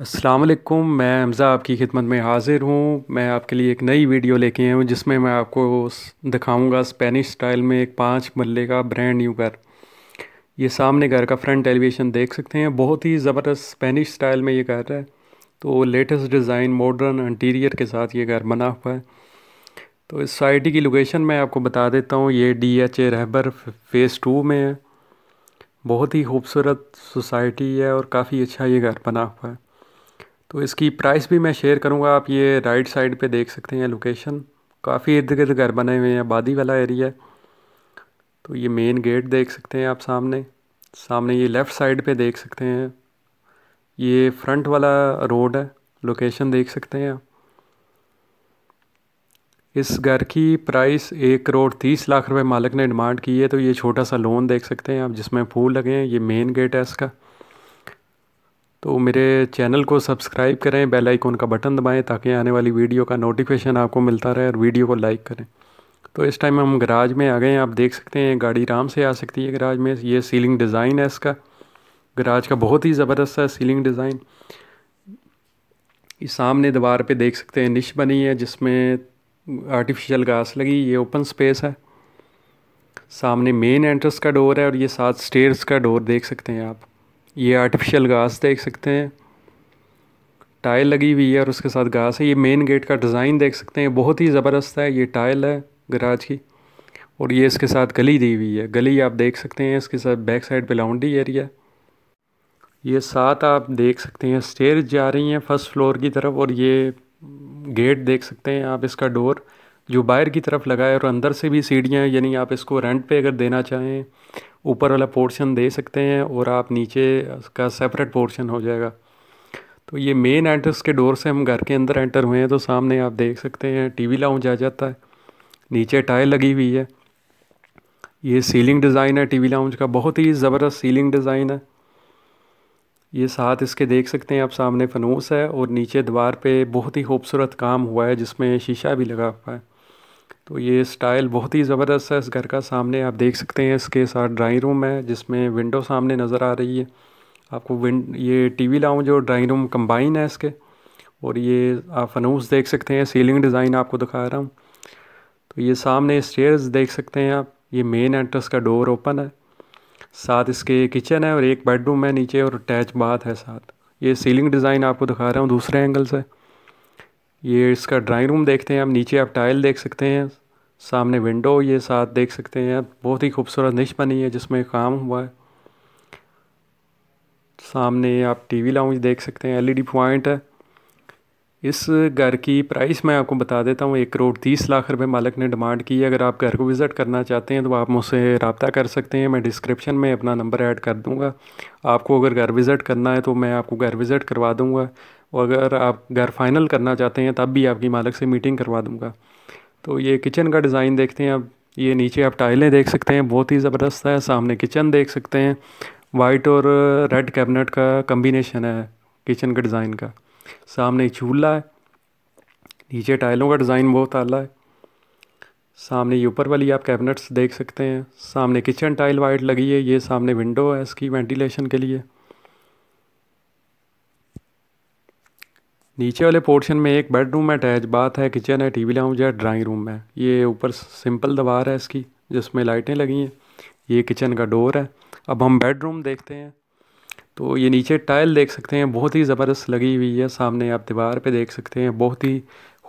असलकुम मैं हमज़ा आपकी खिदमत में हाज़िर हूँ मैं आपके लिए एक नई वीडियो लेके आया हूँ जिसमें मैं आपको दिखाऊंगा स्पेनिश स्टाइल में एक पाँच मल्ले का ब्रांड न्यू घर ये सामने घर का फ्रंट एलिवेशन देख सकते हैं बहुत ही ज़बरदस्त स्पेनिश स्टाइल में ये घर है तो लेटेस्ट डिज़ाइन मॉडर्न इंटीरियर के साथ ये घर बना हुआ है तो इस सोसाइटी की लोकेशन मैं आपको बता देता हूँ ये D H A Rahbar phase two में है बहुत ही खूबसूरत सोसाइटी है और काफ़ी अच्छा ये घर बना हुआ है तो इसकी प्राइस भी मैं शेयर करूँगा आप ये राइट साइड पे देख सकते हैं लोकेशन काफ़ी इर्द गिर्द घर बने हुए हैं आबादी वाला एरिया है तो ये मेन गेट देख सकते हैं आप सामने सामने ये लेफ़्ट साइड पे देख सकते हैं ये फ्रंट वाला रोड है लोकेशन देख सकते हैं इस घर की प्राइस एक करोड़ तीस लाख रुपए मालिक ने डिमांड की है तो ये छोटा सा लोन देख सकते हैं आप जिसमें फूल लगे हैं ये मेन गेट है इसका तो मेरे चैनल को सब्सक्राइब करें बेल आइकॉन का बटन दबाएं ताकि आने वाली वीडियो का नोटिफिकेशन आपको मिलता रहे और वीडियो को लाइक करें तो इस टाइम हम गराज में आ गए हैं आप देख सकते हैं गाड़ी आराम से आ सकती है गराज में ये सीलिंग डिज़ाइन है इसका गराज का बहुत ही ज़बरदस्त है सीलिंग डिज़ाइन ये सामने दीवार पे देख सकते हैं निश बनी है जिसमें आर्टिफिशियल घास लगी ये ओपन स्पेस है सामने मेन एंट्रेंस का डोर है और ये साथ स्टेयर्स का डोर देख सकते हैं आप ये आर्टिफिशियल घास देख सकते हैं टाइल लगी हुई है और उसके साथ घास है ये मेन गेट का डिज़ाइन देख सकते हैं बहुत ही ज़बरदस्त है ये टाइल है गराज की और ये इसके साथ गली दी हुई है गली आप देख सकते हैं इसके साथ बैक साइड पे लाउंडी एरिया ये साथ आप देख सकते हैं स्टेयर जा रही हैं फर्स्ट फ्लोर की तरफ और ये गेट देख सकते हैं आप इसका डोर जो बाहर की तरफ लगा है और अंदर से भी सीढ़ियाँ यानी आप इसको रेंट पे अगर देना चाहें ऊपर वाला पोर्शन दे सकते हैं और आप नीचे का सेपरेट पोर्शन हो जाएगा तो ये मेन एंट्रेंस के डोर से हम घर के अंदर एंटर हुए हैं तो सामने आप देख सकते हैं टीवी लाउंज आ जाता है नीचे टाइल लगी हुई है ये सीलिंग डिज़ाइन है टीवी लाउंज का बहुत ही ज़बरदस्त सीलिंग डिज़ाइन है ये साथ इसके देख सकते हैं आप सामने फनूस है और नीचे दीवार पे बहुत ही खूबसूरत काम हुआ है जिसमें शीशा भी लगा हुआ है तो ये स्टाइल बहुत ही ज़बरदस्त है इस घर का सामने आप देख सकते हैं इसके साथ ड्राइंग रूम है जिसमें विंडो सामने नज़र आ रही है आपको विंड ये टीवी लाऊँ जो ड्राइंग रूम कंबाइन है इसके और ये आप फनूस देख सकते हैं सीलिंग डिज़ाइन आपको दिखा रहा हूँ तो ये सामने स्टेयर्स देख सकते हैं आप ये मेन एंट्रेंस का डोर ओपन है साथ इसके किचन है और एक बेडरूम है नीचे और अटैच बाथ है साथ ये सीलिंग डिज़ाइन आपको दिखा रहा हूँ दूसरे एंगल से ये इसका ड्राइंग रूम देखते हैं आप नीचे आप टाइल देख सकते हैं सामने विंडो ये साथ देख सकते हैं बहुत ही खूबसूरत निश बनी है जिसमें काम हुआ है सामने आप टीवी लाउंज देख सकते हैं एलईडी पॉइंट e है इस घर की प्राइस मैं आपको बता देता हूँ एक करोड़ तीस लाख रुपए मालिक ने डिमांड की है अगर आप घर को विज़िट करना चाहते हैं तो आप मुझसे रबता कर सकते हैं मैं डिस्क्रिप्शन में अपना नंबर ऐड कर दूँगा आपको अगर घर विज़िट करना है तो मैं आपको घर विज़िट करवा दूँगा और अगर आप घर फाइनल करना चाहते हैं तब भी आपकी मालक से मीटिंग करवा दूँगा तो ये किचन का डिज़ाइन देखते हैं आप ये नीचे आप टाइलें देख सकते हैं बहुत ही ज़बरदस्त है सामने किचन देख सकते हैं वाइट और रेड कैबिनेट का कम्बिनेशन है किचन के डिज़ाइन का सामने चूल्हा है नीचे टाइलों का डिज़ाइन बहुत आला है सामने ये ऊपर वाली आप कैबिनेट्स देख सकते हैं सामने किचन टाइल वाइट लगी है ये सामने विंडो है इसकी वेंटिलेशन के लिए नीचे वाले पोर्शन में एक बेडरूम है अटैच बात है किचन है टीवी लाउंज है ड्राइंग रूम है ये ऊपर सिंपल दीवार है इसकी जिसमें लाइटें लगी हैं ये किचन का डोर है अब हम बेडरूम देखते हैं तो ये नीचे टाइल देख सकते हैं बहुत ही ज़बरदस्त लगी हुई है सामने आप दीवार पे देख सकते हैं बहुत ही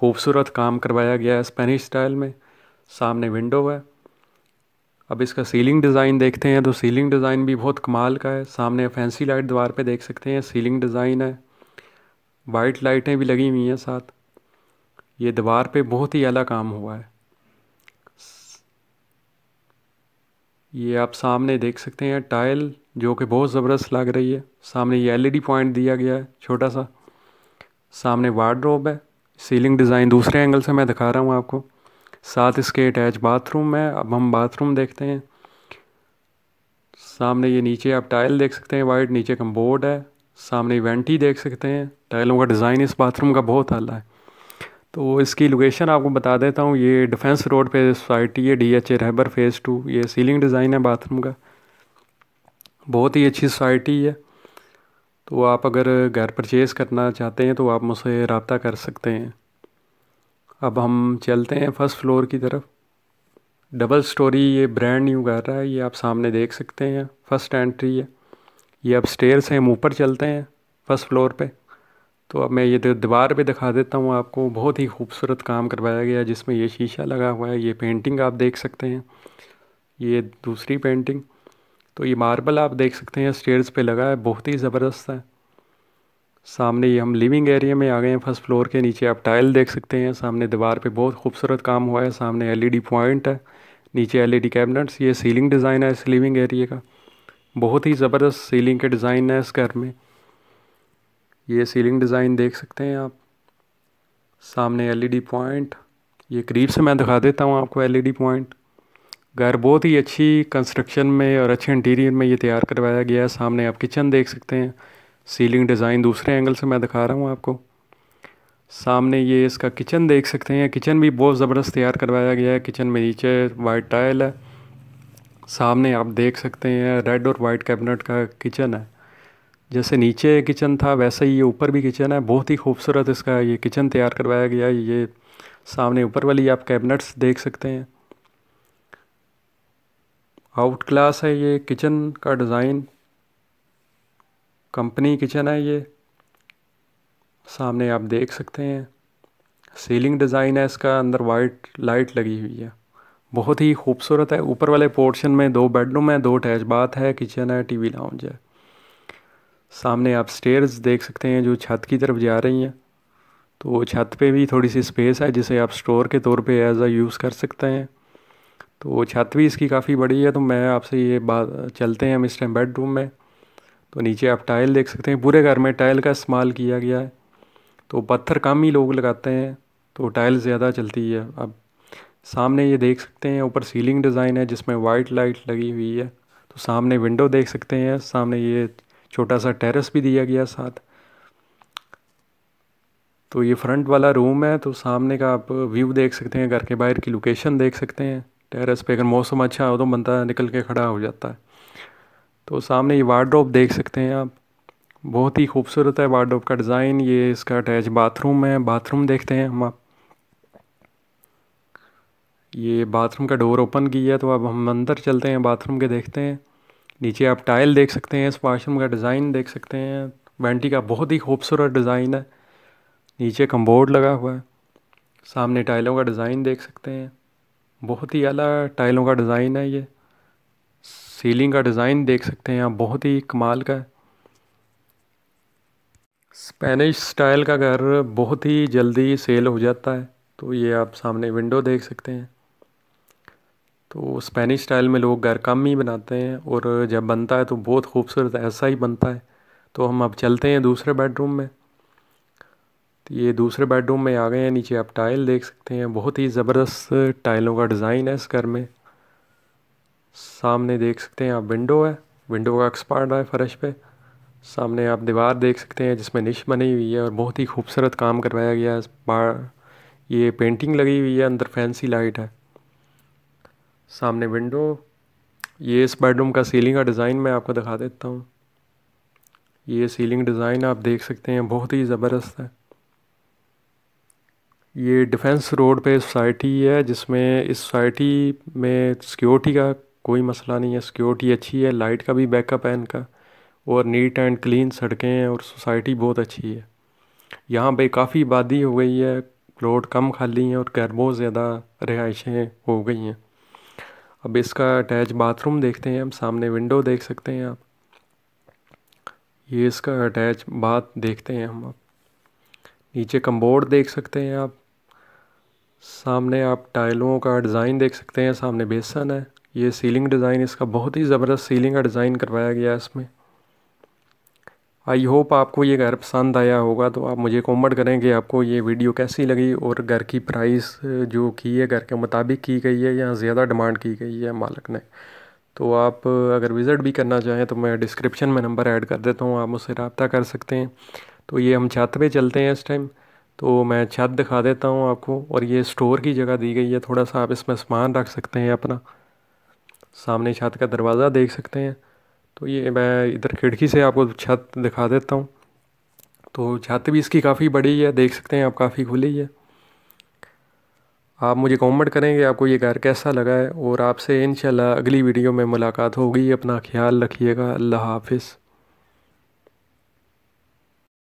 खूबसूरत काम करवाया गया है स्पेनिश स्टाइल में सामने विंडो है अब इसका सीलिंग डिज़ाइन देखते हैं तो सीलिंग डिज़ाइन भी बहुत कमाल का है सामने फैंसी लाइट दीवार पे देख सकते हैं सीलिंग डिज़ाइन है वाइट लाइटें भी लगी हुई हैं साथ ये दीवार पे बहुत ही अलग काम हुआ है ये आप सामने देख सकते हैं टाइल जो कि बहुत ज़बरदस्त लग रही है सामने ये एलईडी पॉइंट दिया गया है छोटा सा सामने वार्ड्रोब है सीलिंग डिज़ाइन दूसरे एंगल से मैं दिखा रहा हूँ आपको साथ इसके अटैच बाथरूम है अब हम बाथरूम देखते हैं सामने ये नीचे आप टाइल देख सकते हैं वाइट नीचे कम्बोर्ड है सामने इवेंट ही देख सकते हैं टाइलों का डिज़ाइन इस बाथरूम का बहुत आला है तो इसकी लोकेशन आपको बता देता हूँ ये डिफेंस रोड पे सोसाइटी है D H A Rahbar phase two ये सीलिंग डिज़ाइन है बाथरूम का बहुत ही अच्छी सोसाइटी है तो आप अगर घर परचेज़ करना चाहते हैं तो आप मुझसे रबता कर सकते हैं अब हम चलते हैं फर्स्ट फ्लोर की तरफ डबल स्टोरी ये ब्रांड न्यू घर है ये आप सामने देख सकते हैं फर्स्ट एंट्री है ये अब स्टेयर से हम ऊपर चलते हैं फर्स्ट फ्लोर पे तो अब मैं ये दीवार पे दिखा देता हूँ आपको बहुत ही खूबसूरत काम करवाया गया जिसमें ये शीशा लगा हुआ है ये पेंटिंग आप देख सकते हैं ये दूसरी पेंटिंग तो ये मार्बल आप देख सकते हैं स्टेयर्स पे लगा है बहुत ही ज़बरदस्त है सामने ये हम लिविंग एरिया में आ गए हैं फर्स्ट फ्लोर के नीचे आप टाइल देख सकते हैं सामने दीवार पे बहुत खूबसूरत काम हुआ है सामने एलईडी पॉइंट है नीचे एलईडी कैबिनेट्स ये सीलिंग डिज़ाइन है इस लिविंग एरिया का बहुत ही ज़बरदस्त सीलिंग के डिज़ाइन है इस घर में ये सीलिंग डिज़ाइन देख सकते हैं आप सामने एलईडी पॉइंट ये करीब से मैं दिखा देता हूँ आपको एलईडी पॉइंट घर बहुत ही अच्छी कंस्ट्रक्शन में और अच्छे इंटीरियर में ये तैयार करवाया गया है सामने आप किचन देख सकते हैं सीलिंग डिज़ाइन दूसरे एंगल से मैं दिखा रहा हूँ आपको सामने ये इसका किचन देख सकते हैं किचन भी बहुत ज़बरदस्त तैयार करवाया गया है किचन में नीचे वाइट टाइल है सामने आप देख सकते हैं रेड और वाइट कैबिनेट का किचन है जैसे नीचे किचन था वैसे ही ये ऊपर भी किचन है बहुत ही खूबसूरत इसका ये किचन तैयार करवाया गया ये सामने ऊपर वाली आप कैबिनेट्स देख सकते हैं आउट क्लास है ये किचन का डिज़ाइन कंपनी किचन है ये सामने आप देख सकते हैं सीलिंग डिज़ाइन है इसका अंदर वाइट लाइट लगी हुई है बहुत ही खूबसूरत है ऊपर वाले पोर्शन में दो बेडरूम है दो अटैच बाथ है किचन है टीवी लाउंज है सामने आप स्टेयर्स देख सकते हैं जो छत की तरफ जा रही हैं तो छत पे भी थोड़ी सी स्पेस है जिसे आप स्टोर के तौर पे एज आ यूज़ कर सकते हैं तो छत भी इसकी काफ़ी बड़ी है तो मैं आपसे ये बात चलते हैं हम इस टाइम बेडरूम में तो नीचे आप टाइल देख सकते हैं पूरे घर में टाइल का इस्तेमाल किया गया है तो पत्थर कम ही लोग लगाते हैं तो टाइल ज़्यादा चलती है अब सामने ये देख सकते हैं ऊपर सीलिंग डिज़ाइन है जिसमें वाइट लाइट लगी हुई है तो सामने विंडो देख सकते हैं सामने ये छोटा सा टेरेस भी दिया गया साथ तो ये फ्रंट वाला रूम है तो सामने का आप व्यू देख सकते हैं घर के बाहर की लोकेशन देख सकते हैं टेरेस पे अगर मौसम अच्छा हो तो बंदा निकल के खड़ा हो जाता है तो सामने ये वार्ड्रॉप देख सकते हैं आप बहुत ही खूबसूरत है वार्ड्रोप का डिज़ाइन ये इसका अटैच बाथरूम है बाथरूम देखते हैं हम आप ये बाथरूम का डोर ओपन किया है तो अब हम अंदर चलते हैं बाथरूम के देखते हैं नीचे आप टाइल देख सकते हैं इस वाशरूम का डिज़ाइन देख सकते हैं वेंटी का बहुत ही खूबसूरत डिज़ाइन है नीचे कम्बोर्ड लगा हुआ है सामने टाइलों का डिज़ाइन देख सकते हैं बहुत ही अला टाइलों का डिज़ाइन है ये सीलिंग का डिज़ाइन देख सकते हैं आप बहुत ही कमाल का है स्पेनिश स्टाइल का घर बहुत ही जल्दी सेल हो जाता है तो ये आप सामने विंडो देख सकते हैं तो स्पेनिश स्टाइल में लोग घर कम ही बनाते हैं और जब बनता है तो बहुत खूबसूरत ऐसा ही बनता है तो हम अब चलते हैं दूसरे बेडरूम में तो ये दूसरे बेडरूम में आ गए हैं नीचे आप टाइल देख सकते हैं बहुत ही ज़बरदस्त टाइलों का डिज़ाइन है इस घर में सामने देख सकते हैं आप विंडो है विंडो का एक्सपार्ट है फ़र्श पे सामने आप दीवार देख सकते हैं जिसमें निश बनी हुई है और बहुत ही खूबसूरत काम करवाया गया है ये पेंटिंग लगी हुई है अंदर फैंसी लाइट है सामने विंडो ये इस बेडरूम का सीलिंग का डिज़ाइन मैं आपको दिखा देता हूँ ये सीलिंग डिज़ाइन आप देख सकते हैं बहुत ही ज़बरदस्त है ये डिफेंस रोड पे सोसाइटी है जिसमें इस सोसाइटी में सिक्योरिटी का कोई मसला नहीं है सिक्योरिटी अच्छी है लाइट का भी बैकअप है इनका और नीट एंड क्लीन सड़कें हैं और सोसाइटी बहुत अच्छी है यहाँ पे काफ़ी आबादी हो गई है प्लॉट कम खाली हैं और कैरबो ज़्यादा रिहाइशें हो गई हैं अब इसका अटैच बाथरूम देखते हैं हम सामने विंडो देख सकते हैं आप ये इसका अटैच बाथ देखते हैं हम आप नीचे कम्बोर्ड देख सकते हैं आप सामने आप टाइलों का डिज़ाइन देख सकते हैं सामने बेसन है ये सीलिंग डिज़ाइन इसका बहुत ही ज़बरदस्त सीलिंग का डिज़ाइन करवाया गया है इसमें आई होप आपको ये घर पसंद आया होगा तो आप मुझे कॉमेंट करें कि आपको ये वीडियो कैसी लगी और घर की प्राइस जो की है घर के मुताबिक की गई है या ज़्यादा डिमांड की गई है मालिक ने तो आप अगर विज़िट भी करना चाहें तो मैं डिस्क्रिप्शन में नंबर ऐड कर देता हूँ आप मुझसे रबता कर सकते हैं तो ये हम छत पे चलते हैं इस टाइम तो मैं छत दिखा देता हूँ आपको और ये स्टोर की जगह दी गई है थोड़ा सा आप इसमें सामान रख सकते हैं अपना सामने छत का दरवाज़ा देख सकते हैं तो ये मैं इधर खिड़की से आपको छत दिखा देता हूँ तो छत भी इसकी काफ़ी बड़ी है देख सकते हैं आप काफ़ी खुली है आप मुझे कमेंट करेंगे आपको ये घर कैसा लगा है और आपसे इन अगली वीडियो में मुलाकात होगी अपना ख्याल रखिएगा अल्लाह हाफिज़